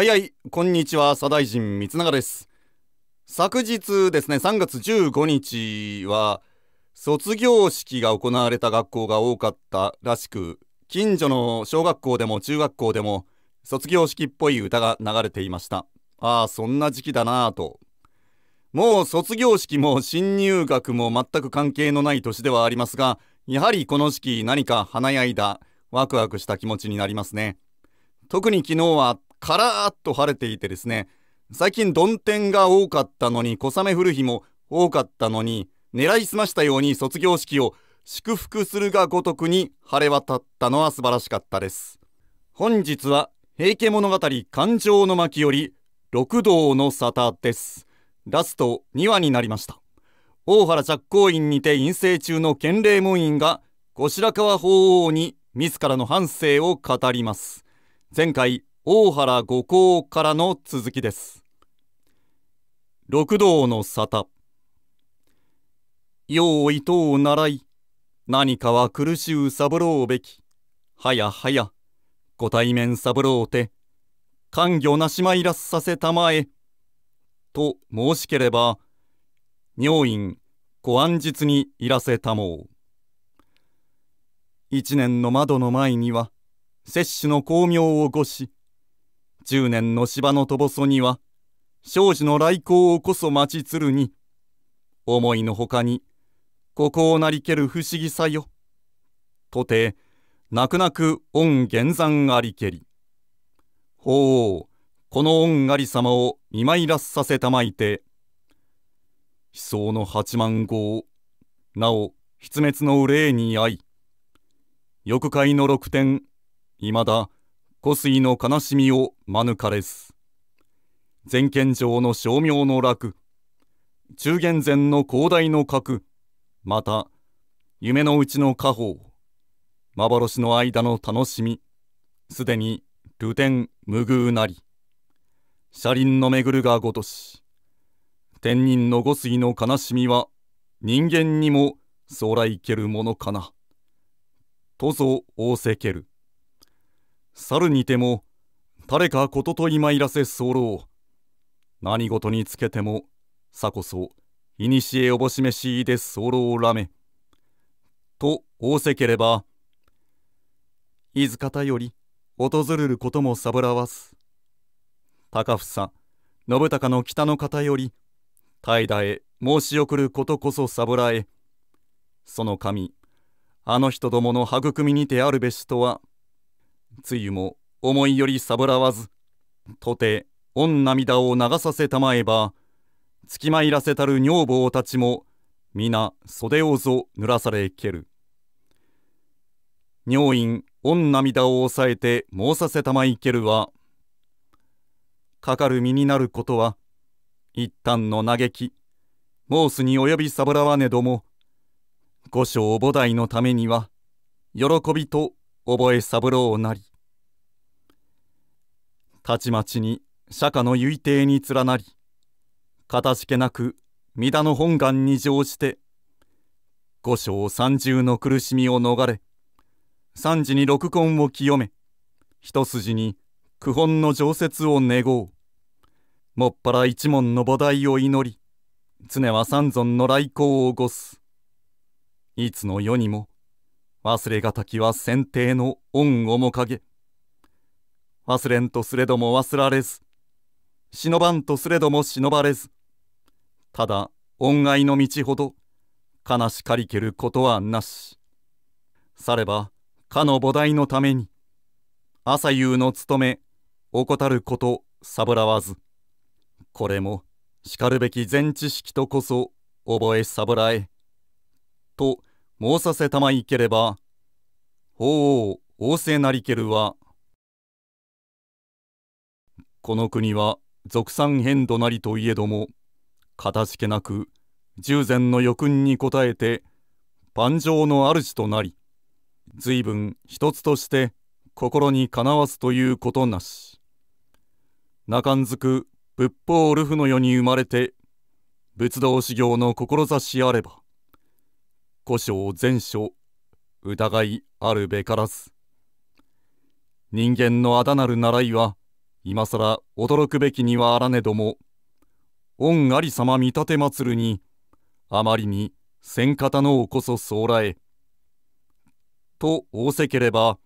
はいはい、こんにちは、左大臣三永です。昨日ですね、3月15日は、卒業式が行われた学校が多かったらしく、近所の小学校でも中学校でも、卒業式っぽい歌が流れていました。ああ、そんな時期だなぁと。もう卒業式も新入学も全く関係のない年ではありますが、やはりこの時期何か華やいだ、ワクワクした気持ちになりますね。特に昨日はカラーっと晴れていてですね、最近曇天が多かったのに、小雨降る日も多かったのに、狙いすましたように卒業式を祝福するがごとくに晴れ渡ったのは素晴らしかったです。本日は、平家物語感情の巻より、六道の沙汰です。ラスト2話になりました。大原着工院にて陰性中の建礼門院が、後白河法皇に自らの半生を語ります。前回、大原五行からの続きです六道の沙汰用意等を習い何かは苦しゅう三郎べきはやはやご対面三郎て官業なしまいらっさせたまえと申しければ尿院ご安日にいらせたもう一年の窓の前には摂取の巧妙をごし10年の芝のとぼそには、庄司の来航をこそ待ちつるに、思いのほかに、ここをなりける不思議さよ。とて、泣く泣く恩玄山ありけり。ほう、この恩あり様を見舞いらっさせたまいて、悲壮の八万号なお、失滅の憂に遭い、欲界の六点、いまだ、小杉の悲しみを免れず全県上の称名の楽中元前の広大の核また夢のうちの家宝幻の間の楽しみすでに流天無遇なり車輪の巡るがごとし天人の五水の悲しみは人間にも将来けるものかなとぞ仰せける猿にても誰かことと今いらせ候何事につけてもさこそ古おぼしめしいで候らめと仰せければ伊豆方より訪れることもさぶらわす高房信孝の北の方より怠惰へ申し送ることこそさぶらえその神あの人どもの育みにてあるべしとはつゆも思いよりさぶらわずとて御涙を流させたまえばつきまいらせたる女房たちも皆袖をぞ濡らされける女院御涙を抑えて申させたまいけるはかかる身になることは一旦の嘆きモースに及びさぶらわねども御所菩提のためには喜びと覚え三郎なりたちまちに釈迦の唯弟に連なりかたしけなく田の本願に乗じて五章三重の苦しみを逃れ三時に六根を清め一筋に九本の常設を願おうもっぱら一門の菩提を祈り常は三尊の来光を起こすいつの世にも忘れがたきは先帝の恩をも影忘れんとすれども忘られず忍ばんとすれども忍ばれずただ恩愛の道ほど悲しかりけることはなしさればかの菩提のために朝夕の務め怠ることさぶらわずこれもしかるべき全知識とこそ覚えさぶらえと申させたまいければ、法王王政なりけるは、この国は俗産変度なりといえども、かたしけなく、従前の欲訓に応えて、盤上の主となり、随分一つとして心にかなわすということなし。中んづく仏法ルフの世に生まれて、仏道修行の志あれば、古章全書疑いあるべからず人間のあだなる習いは今さら驚くべきにはあらねども御ありさま見立て祭るにあまりに先方のおこそら来と仰せければ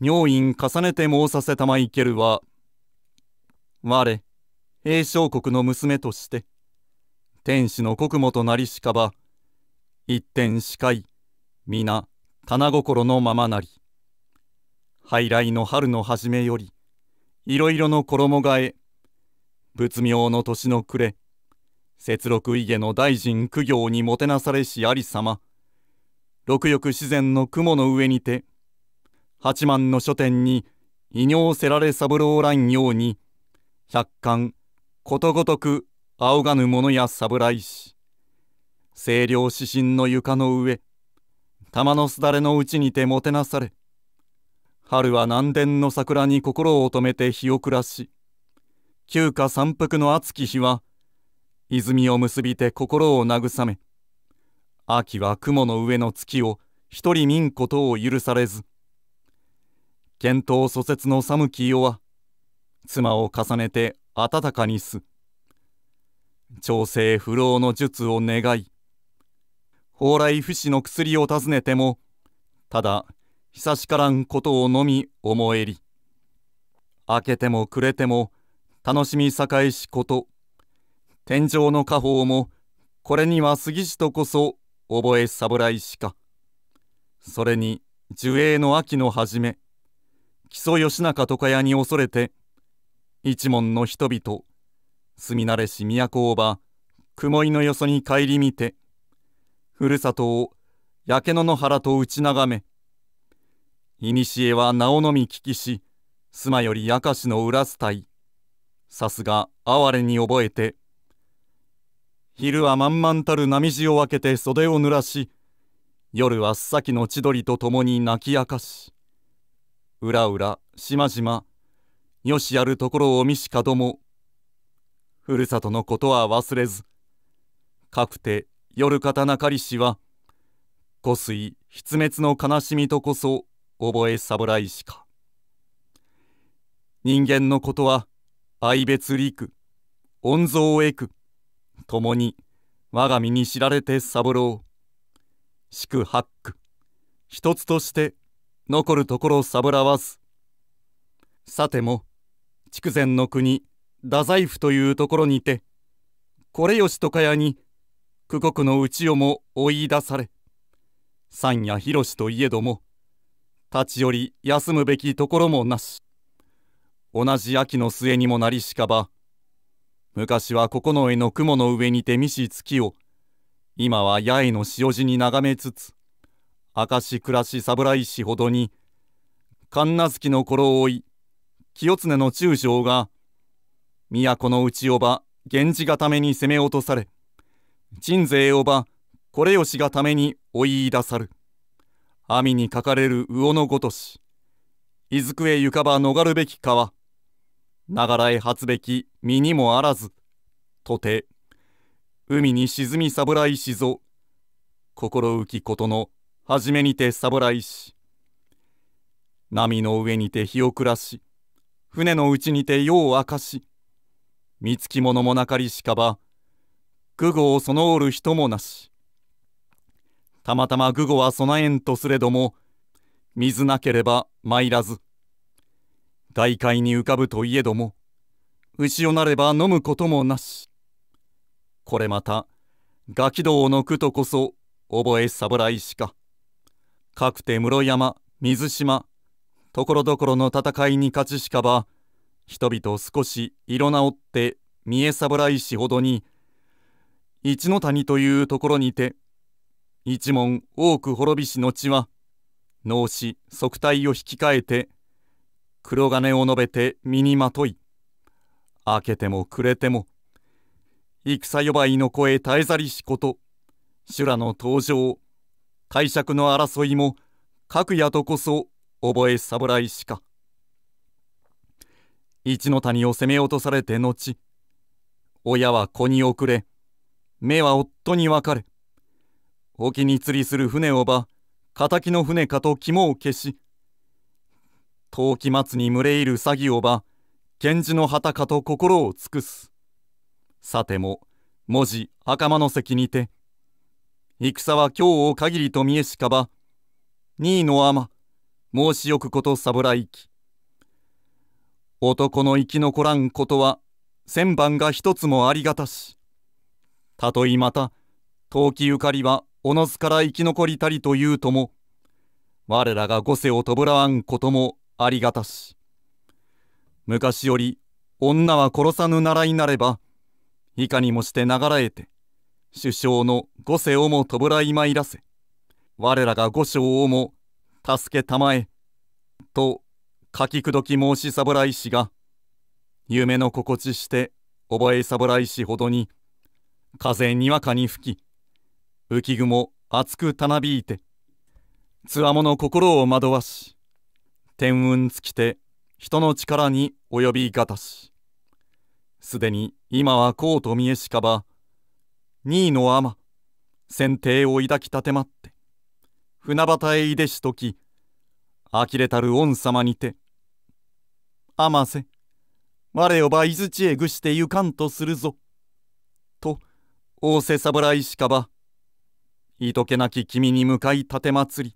尿院重ねて申させたまいけるは我英小国の娘として天使の国母となりしかば一点視界皆棚心のままなり廃来の春の初めよりいろいろの衣替え仏名の年の暮れ節禄家の大臣苦行にもてなされし有様六欲自然の雲の上にて八幡の書店に異尿せられ三郎んように百貫ことごとく仰がぬ者や侍し清涼指針の床の上玉のすだれのうちにてもてなされ春は南殿の桜に心を留めて日を暮らし旧家三福の熱き日は泉を結びて心を慰め秋は雲の上の月を一人見んことを許されず見当疎節の寒き夜は妻を重ねて温かにす調整不老の術を願い蓬莱不死の薬を尋ねてもただ久しからんことをのみ思えり明けても暮れても楽しみ栄しこと天井の家宝もこれには杉氏とこそ覚え侍しかそれに寿永の秋の初め木曽義仲とかやに恐れて一門の人々住み慣れし都をば雲いのよそに顧みてふるさとを焼け野の原と打ち眺め古は名をのみ聞きしすまより明石の裏すたいさすが哀れに覚えて昼は満々たる波地を分けて袖を濡らし夜は先の千鳥と共に泣き明かしうらうらしまじまよしやるところを見しかどもふるさとのことは忘れずかくて夜方なかりしは湖水筆滅の悲しみとこそ覚え侍しか人間のことは愛別陸恩蔵エく、共に我が身に知られて三郎苦八苦、一つとして残るところ侍わずさても筑前の国太宰府というところにてこれよしとかやに九国の内代も追い出され三夜広といえども立ち寄り休むべきところもなし同じ秋の末にもなりしかば昔は九重の雲の上にて見し月を今は八重の潮路に眺めつつ明石暮らし侍師ほどに神奈月の頃を追い清常の中将が都の内をば源氏固めに攻め落とされ鎮西おばこれよしがために追い出さる網にかかれる魚のごとし伊豆くへゆかば逃るべき川ながらへ発べき身にもあらずとて海に沈み侍しぞ心浮きことの初めにて侍し波の上にて日を暮らし船のうちにて夜を明かし見つき者もなかりしかば愚合を備おる人もなしたまたま愚合は備えんとすれども水なければ参らず大海に浮かぶといえども牛をなれば飲むこともなしこれまたガキ道の句とこそ覚え侍しかかくて室山水島ところどころの戦いに勝ちしかば人々少し色直って見え侍しほどに一の谷というところにて一門多く滅びし後は脳死即体を引き換えて黒金を述べて身にまとい明けても暮れても戦呼ばいの声絶えざりしこと修羅の登場帝釈の争いも各宿こそ覚え侍しか一の谷を攻め落とされて後親は子に遅れ目は夫に分かれ沖に釣りする船をば敵の船かと肝を消し陶器松に群れいる詐欺をば源氏の旗かと心を尽くすさても文字袴の関にて戦は今日を限りと見えしかば2位の尼申しよくこと侍き男の生き残らんことは千番が一つもありがたしたとえまた、陶器ゆかりはおのずから生き残りたりというとも、我らが五世をとぶらわんこともありがたし。昔より女は殺さぬ習いなれば、いかにもして流らえて、首相の五世をもとぶらいまいらせ、我らが五将をも助けたまえ、と書きくどき申し侍氏が、夢の心地して覚え侍氏ほどに、風にわかに吹き浮雲厚くたなびいてつわもの心を惑わし天雲尽きて人の力に及びがたしすでに今はこうと見えしかば二位の天先帝を抱き立てまって船端へいでしとき呆れたる御様にて「あませ我をば伊豆地へぐしてゆかんとするぞ」仰せさぶらいしかばいとけなき君に向かい立てまつり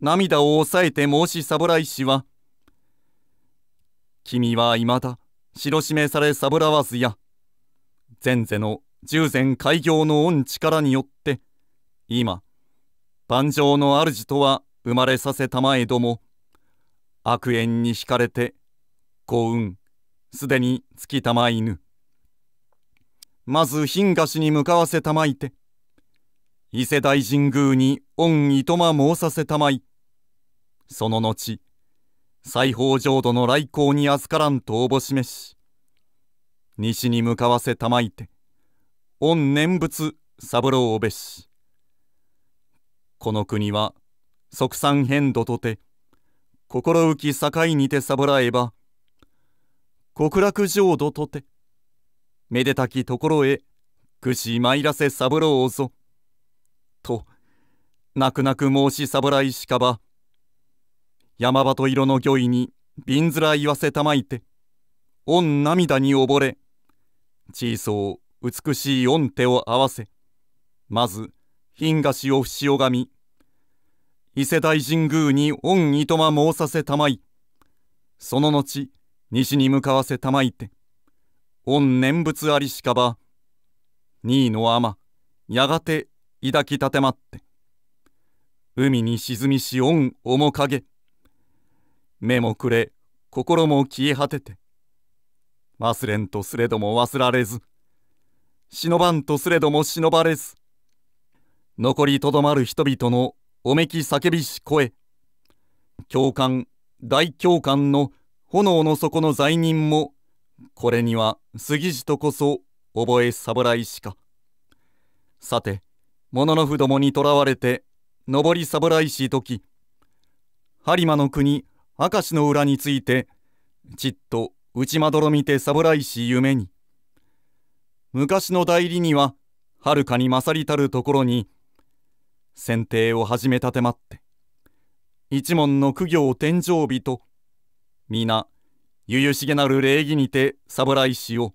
涙を抑えて申し侍氏は君はいまだ白しめされ侍わずや前世の十前開業の御力によって今盤上の主とは生まれさせたまえども悪縁に惹かれて幸運すでに尽きたまいぬ。まず貧菓子に向かわせたまいて伊勢大神宮に御いとま申させたまいその後西方浄土の来光にあずからんとおぼしめし西に向かわせたまいて御念仏三郎おべしこの国は即三変土とて心浮き境にて三らえば極楽浄土とてめでたきところへくし参らせ三郎をぞ」と泣く泣く申し侍しかば山鳩色の御意にびんずら言わせたまいて御涙に溺れ小さ美しい御手を合わせまず品菓子を伏拝み伊勢大神宮に御いとま申させたまいその後西に向かわせたまいて御念仏ありしかば二位の尼やがて抱き立てまって海に沈みし恩面影目もくれ心も消え果てて忘れんとすれども忘られず忍ばんとすれども忍ばれず残りとどまる人々のおめき叫びし声共感大共感の炎の底の罪人もこれには杉地とこそ覚え侍しかさて物の不どもにとらわれて上り侍し時播磨の国明石の裏についてちっと内まどろみて侍し夢に昔の代理にははるかに勝りたるところに剪定を始めたてまって一門の苦行天日と、皆ゆゆしげなる礼儀にて侍しよ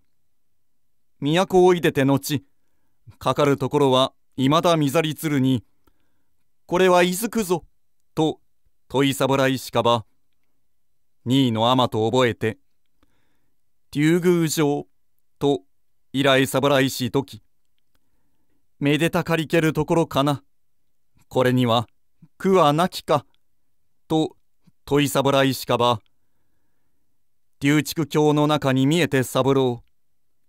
都をいでて後かかるところはいまだ見ざりつるにこれはいずくぞと問い侍しかば二位の天と覚えて竜宮城と依頼侍しときめでたかりけるところかなこれには苦はなきかと問い侍しかば龍竹橋の中に見えて三郎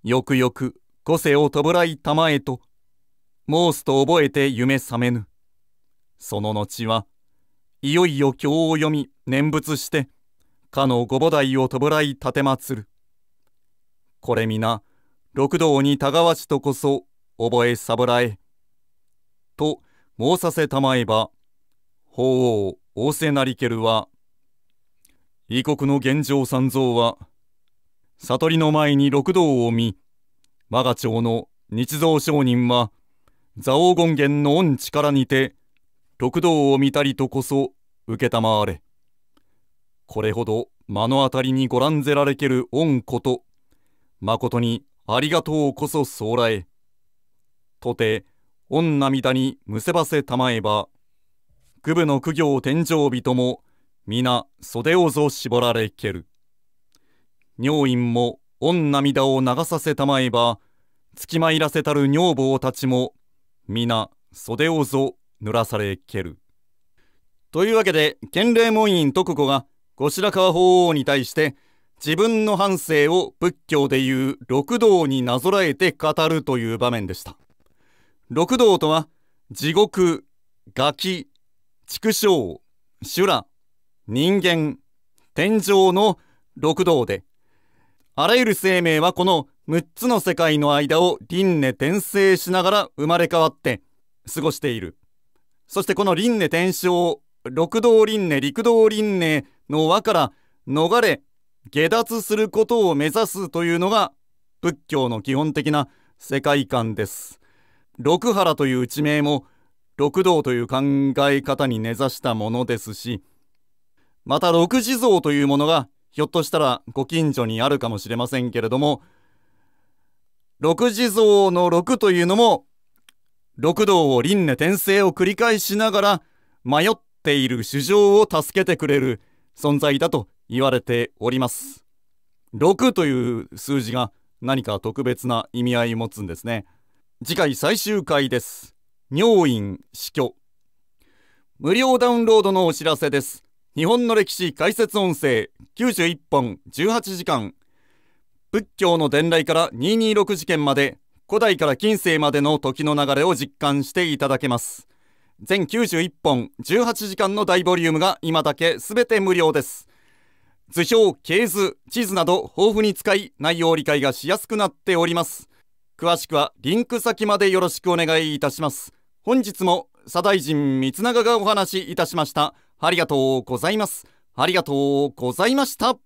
よくよく個性を弔いたまえと申すと覚えて夢覚めぬその後はいよいよ経を読み念仏してかのご菩代を弔い奉るこれ皆六道にたがわしとこそ覚えさぶらえ」と申させたまえば法王仰せなりけるは異国の現状三蔵は悟りの前に六道を見我が町の日蔵商人は蔵王権現の御力にて六道を見たりとこそ承れこれほど目の当たりにご覧ぜられける御こと誠にありがとうこそら来とて御涙にむせばせたまえば区部の苦行天日人も皆袖をぞ絞られける女院も御涙を流させたまえばつきまいらせたる女房たちも皆袖をぞ濡らされけるというわけで建礼門院徳子が後白河法皇に対して自分の半生を仏教でいう六道になぞらえて語るという場面でした六道とは地獄、餓鬼、畜生、修羅、人間、天上の六道で、あらゆる生命はこの6つの世界の間を輪廻転生しながら生まれ変わって過ごしている。そしてこの輪廻転生六道輪廻陸道輪廻の輪から逃れ下脱することを目指すというのが仏教の基本的な世界観です六原という地名も六道という考え方に根ざしたものですしまた六地蔵というものがひょっとしたらご近所にあるかもしれませんけれども六地蔵の六というのも六道を輪廻転生を繰り返しながら迷っている衆生を助けてくれる存在だと言われております六という数字が何か特別な意味合いを持つんですね次回最終回です尿院死去無料ダウンロードのお知らせです日本の歴史解説音声91本18時間仏教の伝来から226事件まで古代から近世までの時の流れを実感していただけます全91本18時間の大ボリュームが今だけ全て無料です図表、経図、地図など豊富に使い内容理解がしやすくなっております詳しくはリンク先までよろしくお願いいたします本日も左大臣三永がお話しいたしましたありがとうございます。ありがとうございました。